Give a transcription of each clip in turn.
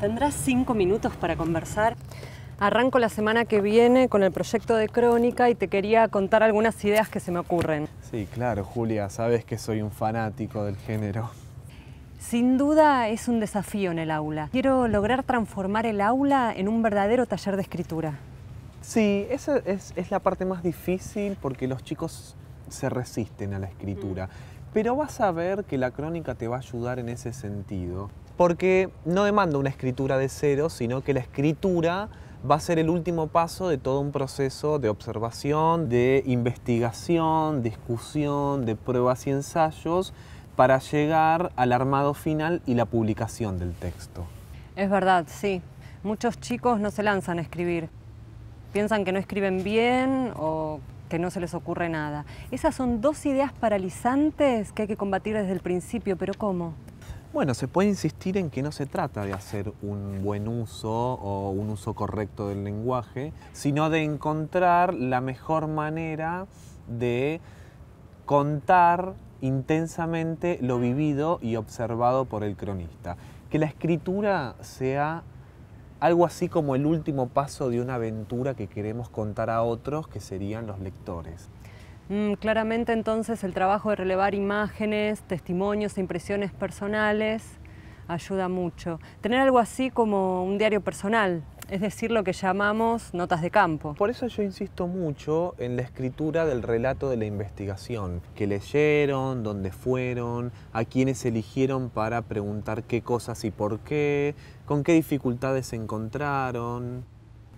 ¿Tendrás cinco minutos para conversar? Arranco la semana que viene con el proyecto de crónica y te quería contar algunas ideas que se me ocurren. Sí, claro, Julia, sabes que soy un fanático del género. Sin duda es un desafío en el aula. Quiero lograr transformar el aula en un verdadero taller de escritura. Sí, esa es, la parte más difícil porque los chicos se resisten a la escritura. Mm. Pero vas a ver que la crónica te va a ayudar en ese sentido porque no demanda una escritura de cero, sino que la escritura va a ser el último paso de todo un proceso de observación, de investigación, discusión, de pruebas y ensayos para llegar al armado final y la publicación del texto. Es verdad, sí. Muchos chicos no se lanzan a escribir. Piensan que no escriben bien o que no se les ocurre nada. Esas son dos ideas paralizantes que hay que combatir desde el principio, pero ¿cómo? Bueno, se puede insistir en que no se trata de hacer un buen uso o un uso correcto del lenguaje, sino de encontrar la mejor manera de contar intensamente lo vivido y observado por el cronista. Que la escritura sea algo así como el último paso de una aventura que queremos contar a otros, que serían los lectores. Mm, claramente entonces el trabajo de relevar imágenes, testimonios e impresiones personales ayuda mucho. Tener algo así como un diario personal, es decir, lo que llamamos notas de campo. Por eso yo insisto mucho en la escritura del relato de la investigación, Qué leyeron, dónde fueron, a quiénes eligieron para preguntar qué cosas y por qué, con qué dificultades se encontraron.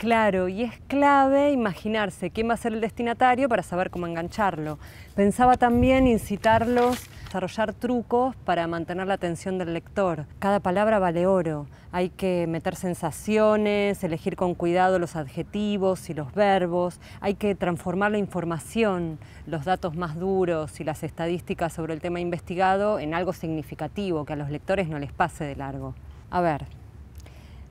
Claro, y es clave imaginarse quién va a ser el destinatario para saber cómo engancharlo. Pensaba también incitarlos a desarrollar trucos para mantener la atención del lector. Cada palabra vale oro. Hay que meter sensaciones, elegir con cuidado los adjetivos y los verbos. Hay que transformar la información, los datos más duros y las estadísticas sobre el tema investigado en algo significativo que a los lectores no les pase de largo. A ver,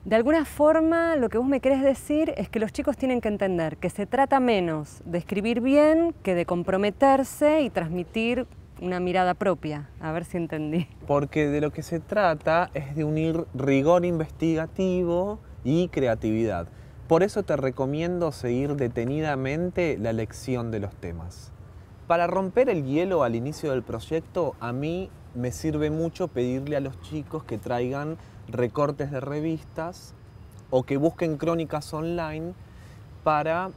de alguna forma, lo que vos me querés decir es que los chicos tienen que entender que se trata menos de escribir bien que de comprometerse y transmitir una mirada propia. A ver si entendí. Porque de lo que se trata es de unir rigor investigativo y creatividad. Por eso te recomiendo seguir detenidamente la lección de los temas para romper el hielo al inicio del proyecto, a mí me sirve mucho pedirle a los chicos que traigan recortes de revistas o que busquen crónicas online para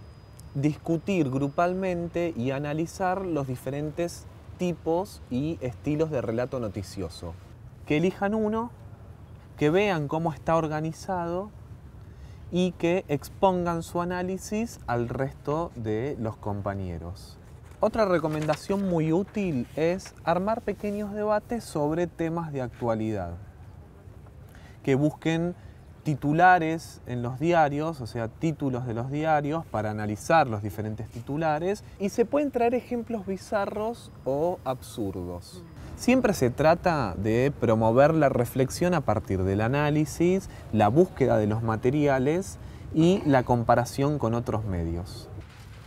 discutir grupalmente y analizar los diferentes tipos y estilos de relato noticioso. Que elijan uno, que vean cómo está organizado y que expongan su análisis al resto de los compañeros. Otra recomendación muy útil es armar pequeños debates sobre temas de actualidad, que busquen titulares en los diarios, o sea, títulos de los diarios para analizar los diferentes titulares y se pueden traer ejemplos bizarros o absurdos. Siempre se trata de promover la reflexión a partir del análisis, la búsqueda de los materiales y la comparación con otros medios.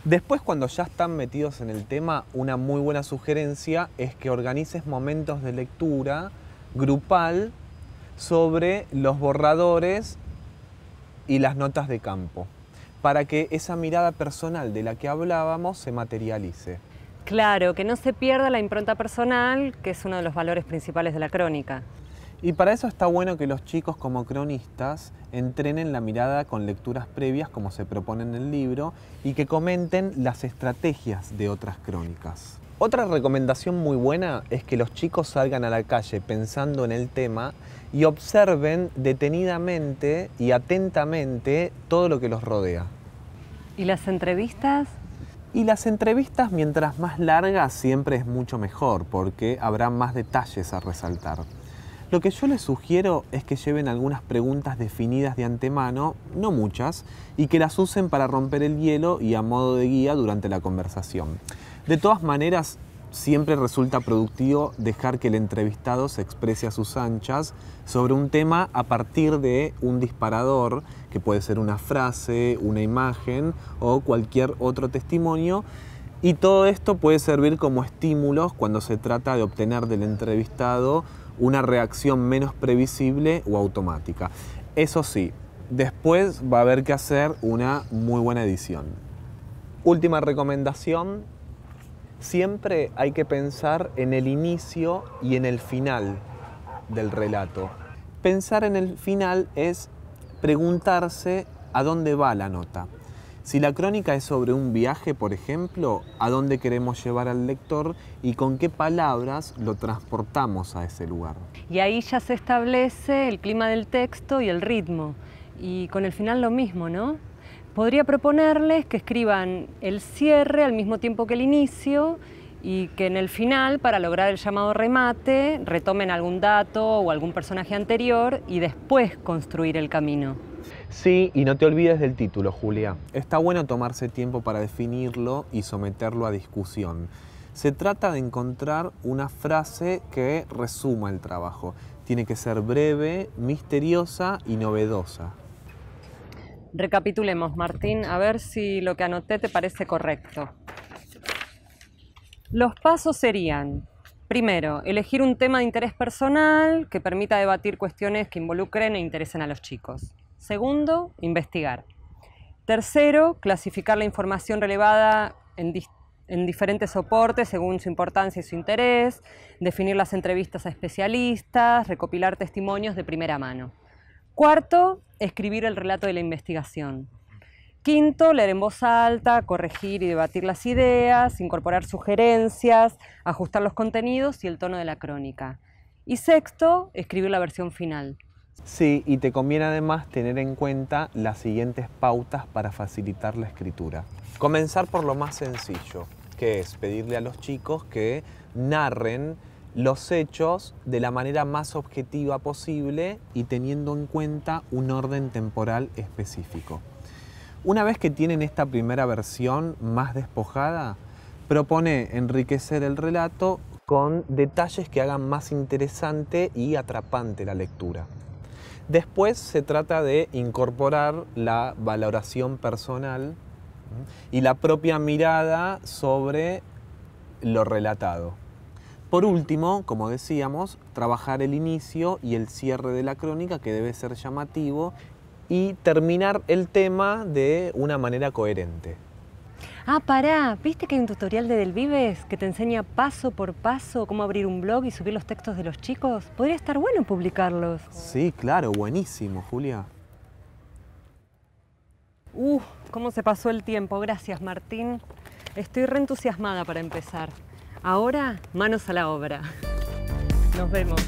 Después, cuando ya están metidos en el tema, una muy buena sugerencia es que organices momentos de lectura grupal sobre los borradores y las notas de campo, para que esa mirada personal de la que hablábamos se materialice. Claro, que no se pierda la impronta personal, que es uno de los valores principales de la crónica. Y para eso está bueno que los chicos como cronistas entrenen la mirada con lecturas previas como se propone en el libro y que comenten las estrategias de otras crónicas. Otra recomendación muy buena es que los chicos salgan a la calle pensando en el tema y observen detenidamente y atentamente todo lo que los rodea. ¿Y las entrevistas? Y las entrevistas, mientras más largas, siempre es mucho mejor porque habrá más detalles a resaltar. Lo que yo les sugiero es que lleven algunas preguntas definidas de antemano, no muchas, y que las usen para romper el hielo y a modo de guía durante la conversación. De todas maneras, siempre resulta productivo dejar que el entrevistado se exprese a sus anchas sobre un tema a partir de un disparador, que puede ser una frase, una imagen o cualquier otro testimonio. Y todo esto puede servir como estímulos cuando se trata de obtener del entrevistado una reacción menos previsible o automática. Eso sí, después va a haber que hacer una muy buena edición. Última recomendación, siempre hay que pensar en el inicio y en el final del relato. Pensar en el final es preguntarse a dónde va la nota. Si la crónica es sobre un viaje, por ejemplo, a dónde queremos llevar al lector y con qué palabras lo transportamos a ese lugar. Y ahí ya se establece el clima del texto y el ritmo. Y con el final lo mismo, ¿no? Podría proponerles que escriban el cierre al mismo tiempo que el inicio y que en el final, para lograr el llamado remate, retomen algún dato o algún personaje anterior y después construir el camino. Sí, y no te olvides del título, Julia. Está bueno tomarse tiempo para definirlo y someterlo a discusión. Se trata de encontrar una frase que resuma el trabajo. Tiene que ser breve, misteriosa y novedosa. Recapitulemos, Martín, a ver si lo que anoté te parece correcto. Los pasos serían, primero, elegir un tema de interés personal que permita debatir cuestiones que involucren e interesen a los chicos. Segundo, investigar. Tercero, clasificar la información relevada en, diferentes soportes según su importancia y su interés, definir las entrevistas a especialistas, recopilar testimonios de primera mano. Cuarto, escribir el relato de la investigación. Quinto, leer en voz alta, corregir y debatir las ideas, incorporar sugerencias, ajustar los contenidos y el tono de la crónica. Y sexto, escribir la versión final. Sí, y te conviene además tener en cuenta las siguientes pautas para facilitar la escritura. Comenzar por lo más sencillo, que es pedirle a los chicos que narren los hechos de la manera más objetiva posible y teniendo en cuenta un orden temporal específico. Una vez que tienen esta primera versión más despojada, propone enriquecer el relato con detalles que hagan más interesante y atrapante la lectura. Después se trata de incorporar la valoración personal y la propia mirada sobre lo relatado. Por último, como decíamos, trabajar el inicio y el cierre de la crónica que debe ser llamativo y terminar el tema de una manera coherente. Ah, pará, ¿viste que hay un tutorial de Del Vives que te enseña paso por paso cómo abrir un blog y subir los textos de los chicos? Podría estar bueno publicarlos. Sí, claro, buenísimo, Julia. Uh, cómo se pasó el tiempo. Gracias, Martín. Estoy reentusiasmada para empezar. Ahora, manos a la obra. Nos vemos.